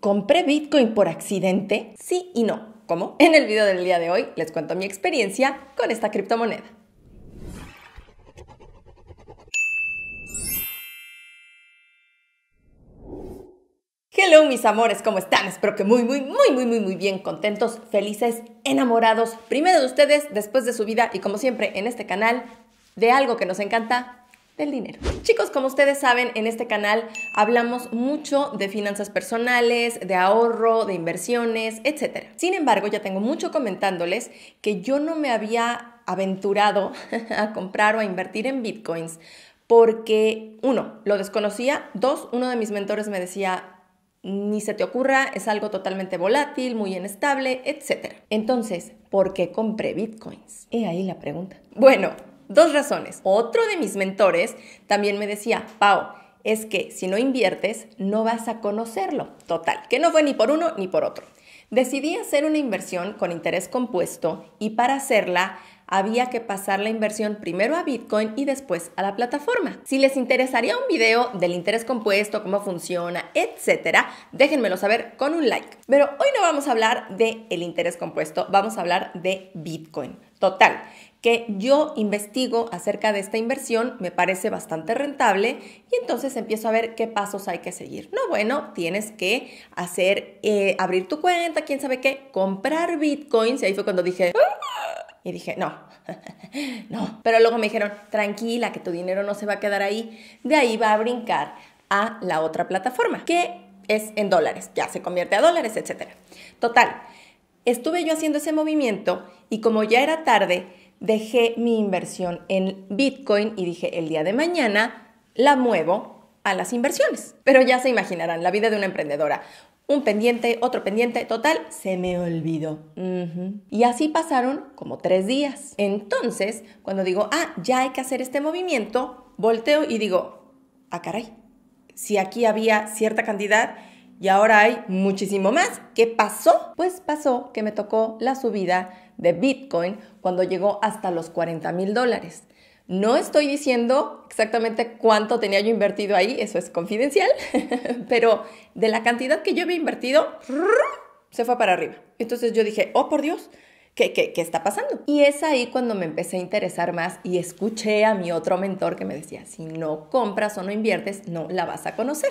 ¿Compré Bitcoin por accidente? Sí y no. ¿Cómo? En el video del día de hoy les cuento mi experiencia con esta criptomoneda. Hello mis amores, ¿cómo están? Espero que muy, muy, muy, muy, muy, muy bien, contentos, felices, enamorados, primero de ustedes, después de su vida y como siempre en este canal, de algo que nos encanta, el dinero. Chicos, como ustedes saben, en este canal hablamos mucho de finanzas personales, de ahorro, de inversiones, etc. Sin embargo, ya tengo mucho comentándoles que yo no me había aventurado a comprar o a invertir en bitcoins porque, uno, lo desconocía, dos, uno de mis mentores me decía, ni se te ocurra, es algo totalmente volátil, muy inestable, etc. Entonces, ¿por qué compré bitcoins? Y ahí la pregunta. Bueno, Dos razones. Otro de mis mentores también me decía, Pau, es que si no inviertes, no vas a conocerlo. Total, que no fue ni por uno ni por otro. Decidí hacer una inversión con interés compuesto y para hacerla había que pasar la inversión primero a Bitcoin y después a la plataforma. Si les interesaría un video del interés compuesto, cómo funciona, etcétera, déjenmelo saber con un like. Pero hoy no vamos a hablar de el interés compuesto, vamos a hablar de Bitcoin. Total, que yo investigo acerca de esta inversión, me parece bastante rentable y entonces empiezo a ver qué pasos hay que seguir. No, bueno, tienes que hacer, eh, abrir tu cuenta, quién sabe qué, comprar bitcoins y ahí fue cuando dije... Ah", y dije, no, no. Pero luego me dijeron, tranquila, que tu dinero no se va a quedar ahí. De ahí va a brincar a la otra plataforma, que es en dólares. Ya se convierte a dólares, etc. Total, estuve yo haciendo ese movimiento y como ya era tarde, dejé mi inversión en Bitcoin y dije, el día de mañana la muevo a las inversiones. Pero ya se imaginarán la vida de una emprendedora. Un pendiente, otro pendiente, total, se me olvidó. Y así pasaron como tres días. Entonces, cuando digo, ah, ya hay que hacer este movimiento, volteo y digo, ah, caray, si aquí había cierta cantidad y ahora hay muchísimo más, ¿qué pasó? Pues pasó que me tocó la subida de Bitcoin cuando llegó hasta los 40 mil dólares. No estoy diciendo exactamente cuánto tenía yo invertido ahí, eso es confidencial, pero de la cantidad que yo había invertido, se fue para arriba. Entonces yo dije, oh por Dios, ¿Qué, está pasando? Y es ahí cuando me empecé a interesar más y escuché a mi otro mentor que me decía, si no compras o no inviertes, no la vas a conocer.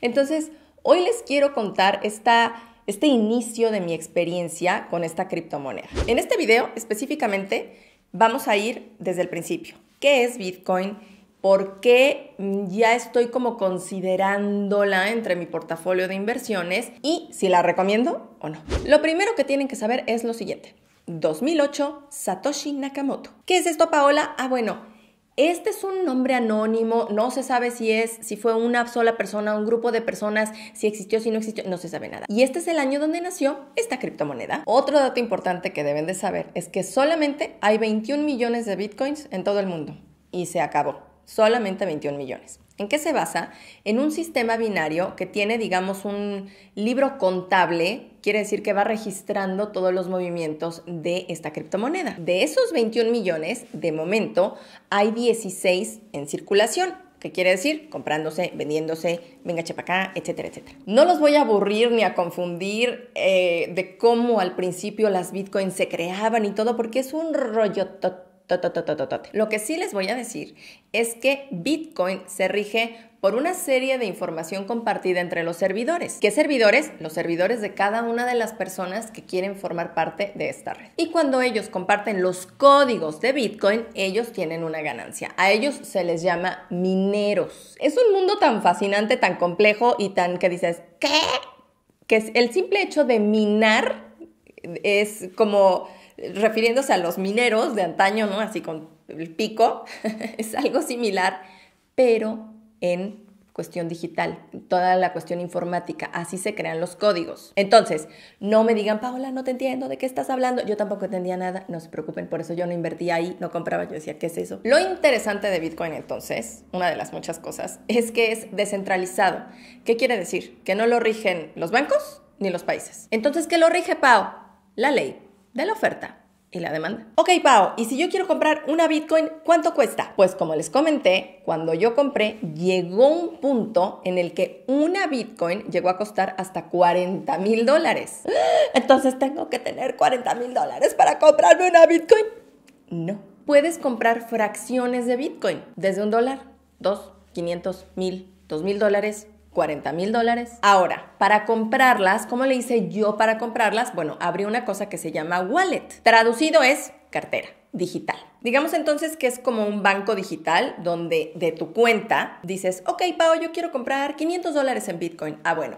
Entonces, hoy les quiero contar esta este inicio de mi experiencia con esta criptomoneda. En este video específicamente vamos a ir desde el principio. ¿Qué es Bitcoin? ¿Por qué ya estoy como considerándola entre mi portafolio de inversiones y si la recomiendo o no? Lo primero que tienen que saber es lo siguiente. 2008, Satoshi Nakamoto. ¿Qué es esto, Paola? Ah, bueno, este es un nombre anónimo, no se sabe si es, si fue una sola persona, un grupo de personas, si existió, si no existió, no se sabe nada. Y este es el año donde nació esta criptomoneda. Otro dato importante que deben de saber es que solamente hay 21 millones de bitcoins en todo el mundo y se acabó, solamente 21 millones. ¿En qué se basa? En un sistema binario que tiene, digamos, un libro contable, quiere decir que va registrando todos los movimientos de esta criptomoneda. De esos 21 millones, de momento, hay 16 en circulación. ¿Qué quiere decir? Comprándose, vendiéndose, venga chepa acá, etcétera, etcétera. No los voy a aburrir ni a confundir eh, de cómo al principio las bitcoins se creaban y todo, porque es un rollo total lo que sí les voy a decir es que Bitcoin se rige por una serie de información compartida entre los servidores. ¿Qué servidores? Los servidores de cada una de las personas que quieren formar parte de esta red. Y cuando ellos comparten los códigos de Bitcoin, ellos tienen una ganancia. A ellos se les llama mineros. Es un mundo tan fascinante, tan complejo y tan que dices, ¿qué? Que el simple hecho de minar es como refiriéndose a los mineros de antaño, ¿no? Así con el pico, es algo similar, pero en cuestión digital, toda la cuestión informática, así se crean los códigos. Entonces, no me digan, Paola, no te entiendo, ¿de qué estás hablando? Yo tampoco entendía nada, no se preocupen, por eso yo no invertía ahí, no compraba, yo decía, ¿qué es eso? Lo interesante de Bitcoin entonces, una de las muchas cosas, es que es descentralizado. ¿Qué quiere decir? Que no lo rigen los bancos ni los países. Entonces, ¿qué lo rige, Pao? La ley de la oferta y la demanda. Ok, Pao, ¿y si yo quiero comprar una Bitcoin, cuánto cuesta? Pues como les comenté, cuando yo compré, llegó un punto en el que una Bitcoin llegó a costar hasta 40 mil dólares. Entonces tengo que tener 40 mil dólares para comprarme una Bitcoin. No. Puedes comprar fracciones de Bitcoin desde un dólar, dos, 500, mil, dos mil dólares, 40 mil dólares. Ahora, para comprarlas, ¿cómo le hice yo para comprarlas? Bueno, abrí una cosa que se llama wallet. Traducido es cartera digital. Digamos entonces que es como un banco digital donde de tu cuenta dices, ok, Pau, yo quiero comprar 500 dólares en Bitcoin. Ah, bueno,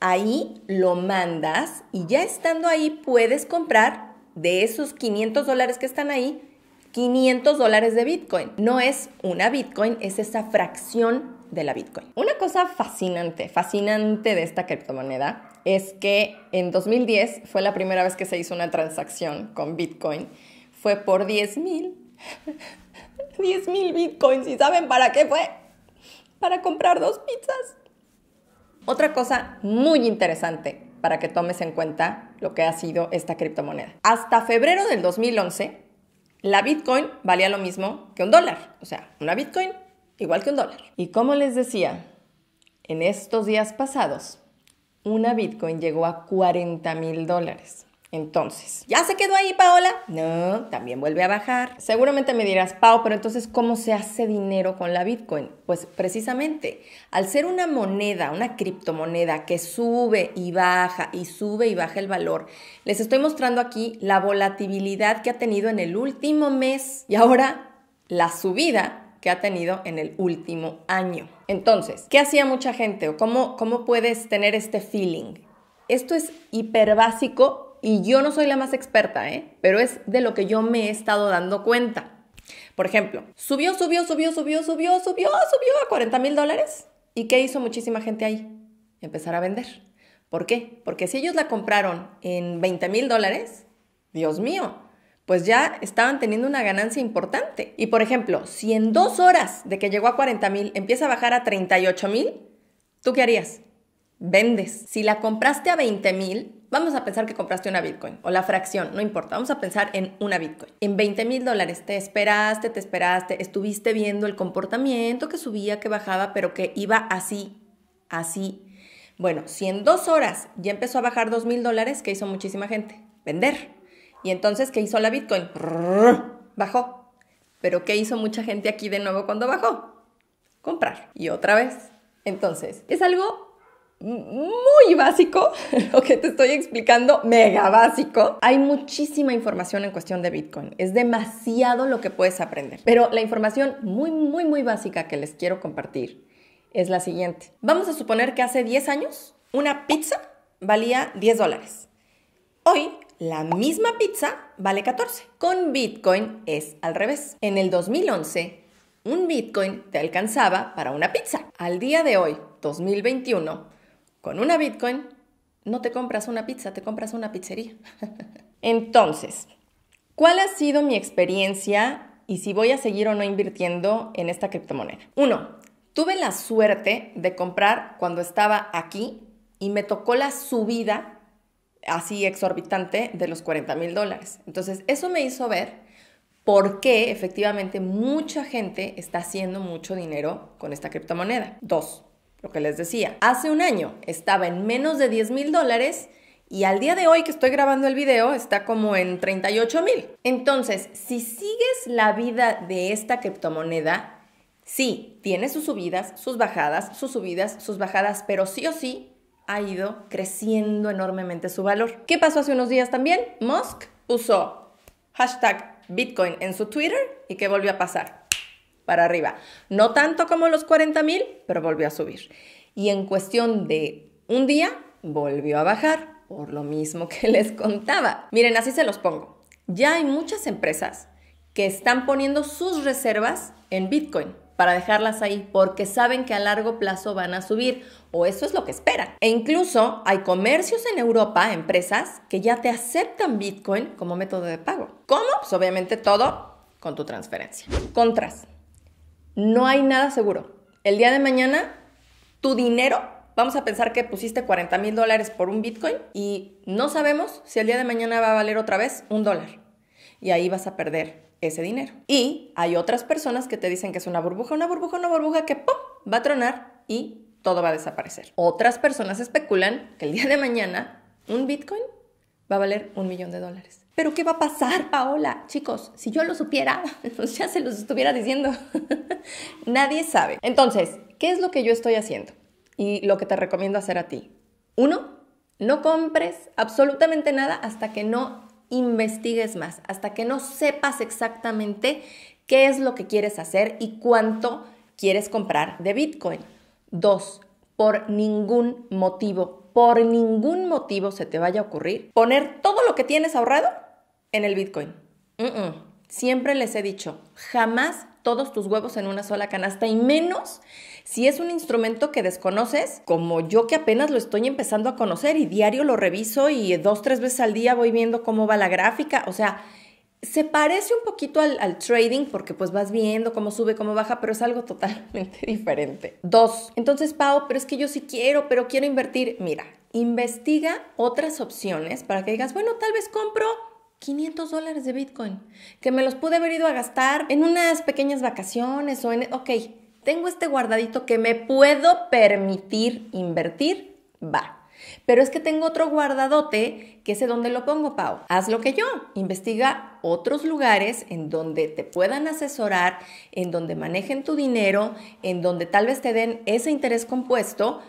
ahí lo mandas y ya estando ahí puedes comprar de esos 500 dólares que están ahí, 500 dólares de Bitcoin. No es una Bitcoin, es esa fracción de la Bitcoin. Una cosa fascinante, fascinante de esta criptomoneda es que en 2010 fue la primera vez que se hizo una transacción con Bitcoin. Fue por 10,000. mil. mil Bitcoins. ¿Y saben para qué fue? Para comprar dos pizzas. Otra cosa muy interesante para que tomes en cuenta lo que ha sido esta criptomoneda. Hasta febrero del 2011, la Bitcoin valía lo mismo que un dólar. O sea, una Bitcoin igual que un dólar. Y como les decía, en estos días pasados, una Bitcoin llegó a 40 mil dólares. Entonces, ¿ya se quedó ahí, Paola? No, también vuelve a bajar. Seguramente me dirás, Pau, pero entonces, ¿cómo se hace dinero con la Bitcoin? Pues precisamente, al ser una moneda, una criptomoneda que sube y baja y sube y baja el valor, les estoy mostrando aquí la volatilidad que ha tenido en el último mes y ahora la subida que ha tenido en el último año. Entonces, ¿qué hacía mucha gente o cómo, cómo puedes tener este feeling? Esto es hiper básico y yo no soy la más experta, ¿eh? pero es de lo que yo me he estado dando cuenta. Por ejemplo, subió, subió, subió, subió, subió, subió, subió a 40 mil dólares. ¿Y qué hizo muchísima gente ahí? Empezar a vender. ¿Por qué? Porque si ellos la compraron en 20 mil dólares, Dios mío, pues ya estaban teniendo una ganancia importante. Y por ejemplo, si en dos horas de que llegó a 40 mil empieza a bajar a 38 mil, ¿tú qué harías? Vendes. Si la compraste a 20 mil, vamos a pensar que compraste una Bitcoin o la fracción, no importa, vamos a pensar en una Bitcoin. En 20 mil dólares te esperaste, te esperaste, estuviste viendo el comportamiento que subía, que bajaba, pero que iba así, así. Bueno, si en dos horas ya empezó a bajar 2 mil dólares, ¿qué hizo muchísima gente? Vender. Y entonces, ¿qué hizo la Bitcoin? Bajó. Pero ¿qué hizo mucha gente aquí de nuevo cuando bajó? Comprar. Y otra vez. Entonces, es algo muy básico, lo que te estoy explicando, mega básico. Hay muchísima información en cuestión de Bitcoin, es demasiado lo que puedes aprender. Pero la información muy, muy, muy básica que les quiero compartir es la siguiente. Vamos a suponer que hace 10 años una pizza valía 10 dólares. Hoy la misma pizza vale 14. Con Bitcoin es al revés. En el 2011, un Bitcoin te alcanzaba para una pizza. Al día de hoy, 2021, con una Bitcoin no te compras una pizza, te compras una pizzería. Entonces, ¿cuál ha sido mi experiencia y si voy a seguir o no invirtiendo en esta criptomoneda? Uno, tuve la suerte de comprar cuando estaba aquí y me tocó la subida así exorbitante de los 40 mil dólares. Entonces, eso me hizo ver por qué efectivamente mucha gente está haciendo mucho dinero con esta criptomoneda. Dos, lo que les decía, hace un año estaba en menos de 10 mil dólares y al día de hoy que estoy grabando el video está como en 38 mil. Entonces, si sigues la vida de esta criptomoneda, sí, tiene sus subidas, sus bajadas, sus subidas, sus bajadas, pero sí o sí ha ido creciendo enormemente su valor. ¿Qué pasó hace unos días también? Musk usó hashtag Bitcoin en su Twitter y ¿qué volvió a pasar? Para arriba. No tanto como los 40 mil, pero volvió a subir. Y en cuestión de un día, volvió a bajar, por lo mismo que les contaba. Miren, así se los pongo. Ya hay muchas empresas que están poniendo sus reservas en Bitcoin para dejarlas ahí porque saben que a largo plazo van a subir o eso es lo que esperan. E incluso hay comercios en Europa, empresas, que ya te aceptan Bitcoin como método de pago. ¿Cómo? Pues obviamente todo con tu transferencia. Contras. No hay nada seguro. El día de mañana, tu dinero, vamos a pensar que pusiste 40 mil dólares por un Bitcoin y no sabemos si el día de mañana va a valer otra vez un dólar. Y ahí vas a perder ese dinero. Y hay otras personas que te dicen que es una burbuja, una burbuja, una burbuja que ¡pum! va a tronar y todo va a desaparecer. Otras personas especulan que el día de mañana un Bitcoin va a valer un millón de dólares. Pero ¿qué va a pasar, Paola? Chicos, si yo lo supiera, pues ya se los estuviera diciendo. Nadie sabe. Entonces, ¿qué es lo que yo estoy haciendo? Y lo que te recomiendo hacer a ti. Uno, no compres absolutamente nada hasta que no investigues más, hasta que no sepas exactamente qué es lo que quieres hacer y cuánto quieres comprar de Bitcoin. Dos, por ningún motivo, por ningún motivo se te vaya a ocurrir poner todo lo que tienes ahorrado en el Bitcoin. Siempre les he dicho, jamás todos tus huevos en una sola canasta y menos si es un instrumento que desconoces, como yo que apenas lo estoy empezando a conocer y diario lo reviso y dos, tres veces al día voy viendo cómo va la gráfica, o sea... Se parece un poquito al, trading porque pues vas viendo cómo sube, cómo baja, pero es algo totalmente diferente. Dos, entonces Pau, pero es que yo sí quiero, pero quiero invertir. Mira, investiga otras opciones para que digas, bueno, tal vez compro 500 dólares de Bitcoin, que me los pude haber ido a gastar en unas pequeñas vacaciones o en... Ok, tengo este guardadito que me puedo permitir invertir, va. Pero es que tengo otro guardadote que sé dónde lo pongo, Pau. Haz lo que yo. Investiga otros lugares en donde te puedan asesorar, en donde manejen tu dinero, en donde tal vez te den ese interés compuesto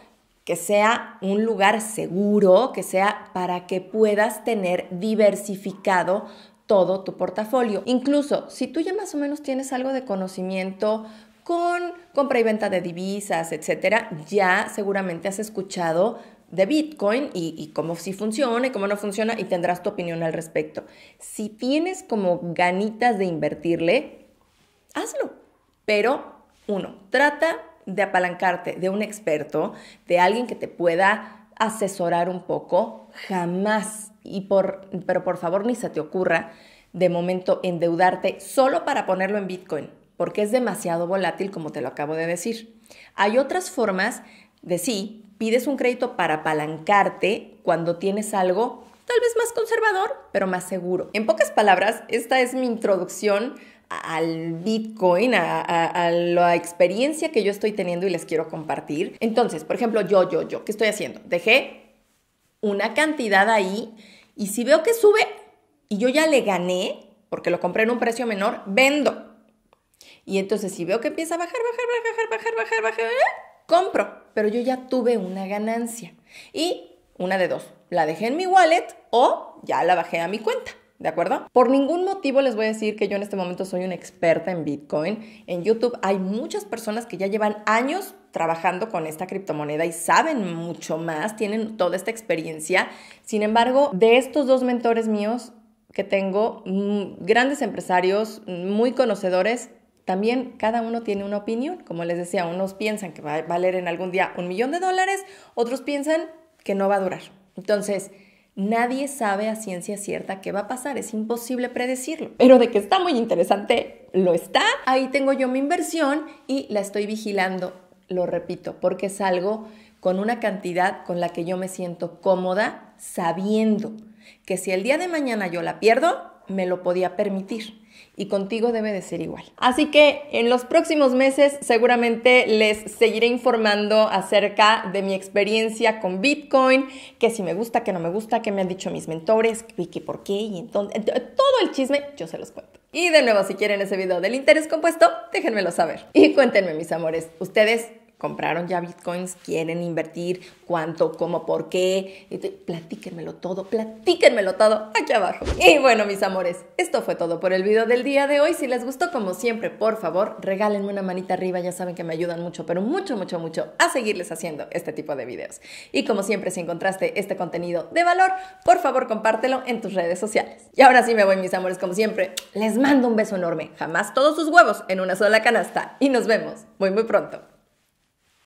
que sea un lugar seguro, que sea para que puedas tener diversificado todo tu portafolio. Incluso si tú ya más o menos tienes algo de conocimiento con compra y venta de divisas, etcétera, ya seguramente has escuchado de Bitcoin y, y cómo sí funciona y cómo no funciona y tendrás tu opinión al respecto. Si tienes como ganitas de invertirle, hazlo. Pero uno, trata de apalancarte de un experto, de alguien que te pueda asesorar un poco, jamás, y pero por favor ni se te ocurra de momento endeudarte solo para ponerlo en Bitcoin, porque es demasiado volátil como te lo acabo de decir. Hay otras formas de sí, pides un crédito para apalancarte cuando tienes algo tal vez más conservador, pero más seguro. En pocas palabras, esta es mi introducción al Bitcoin, a, la experiencia que yo estoy teniendo y les quiero compartir. Entonces, por ejemplo, yo, yo, yo, ¿qué estoy haciendo? Dejé una cantidad ahí y si veo que sube y yo ya le gané, porque lo compré en un precio menor, vendo. Y entonces si veo que empieza a bajar, bajar, bajar, bajar, bajar, bajar, ¿eh? compro. Pero yo ya tuve una ganancia. Y una de dos, la dejé en mi wallet o ya la bajé a mi cuenta. ¿De acuerdo? Por ningún motivo les voy a decir que yo en este momento soy una experta en Bitcoin. En YouTube hay muchas personas que ya llevan años trabajando con esta criptomoneda y saben mucho más, tienen toda esta experiencia. Sin embargo, de estos dos mentores míos que tengo, mm, grandes empresarios, muy conocedores, también cada uno tiene una opinión. Como les decía, unos piensan que va a valer en algún día un millón de dólares, otros piensan que no va a durar. Entonces, Nadie sabe a ciencia cierta qué va a pasar, es imposible predecirlo. Pero de que está muy interesante, lo está. Ahí tengo yo mi inversión y la estoy vigilando, lo repito, porque salgo con una cantidad con la que yo me siento cómoda sabiendo que si el día de mañana yo la pierdo, me lo podía permitir y contigo debe de ser igual. Así que en los próximos meses seguramente les seguiré informando acerca de mi experiencia con Bitcoin, que si me gusta, que no me gusta, que me han dicho mis mentores, y por qué, y entonces todo el chisme yo se los cuento. Y de nuevo, si quieren ese video del interés compuesto, déjenmelo saber. Y cuéntenme, mis amores, ¿ustedes compraron ya bitcoins, quieren invertir, cuánto, cómo, por qué. Platíquenmelo todo, platíquenmelo todo aquí abajo. Y bueno, mis amores, esto fue todo por el video del día de hoy. Si les gustó, como siempre, por favor, regálenme una manita arriba. Ya saben que me ayudan mucho, pero mucho, mucho, mucho a seguirles haciendo este tipo de videos. Y como siempre, si encontraste este contenido de valor, por favor, compártelo en tus redes sociales. Y ahora sí me voy, mis amores, como siempre. Les mando un beso enorme. Jamás todos sus huevos en una sola canasta. Y nos vemos muy, muy pronto.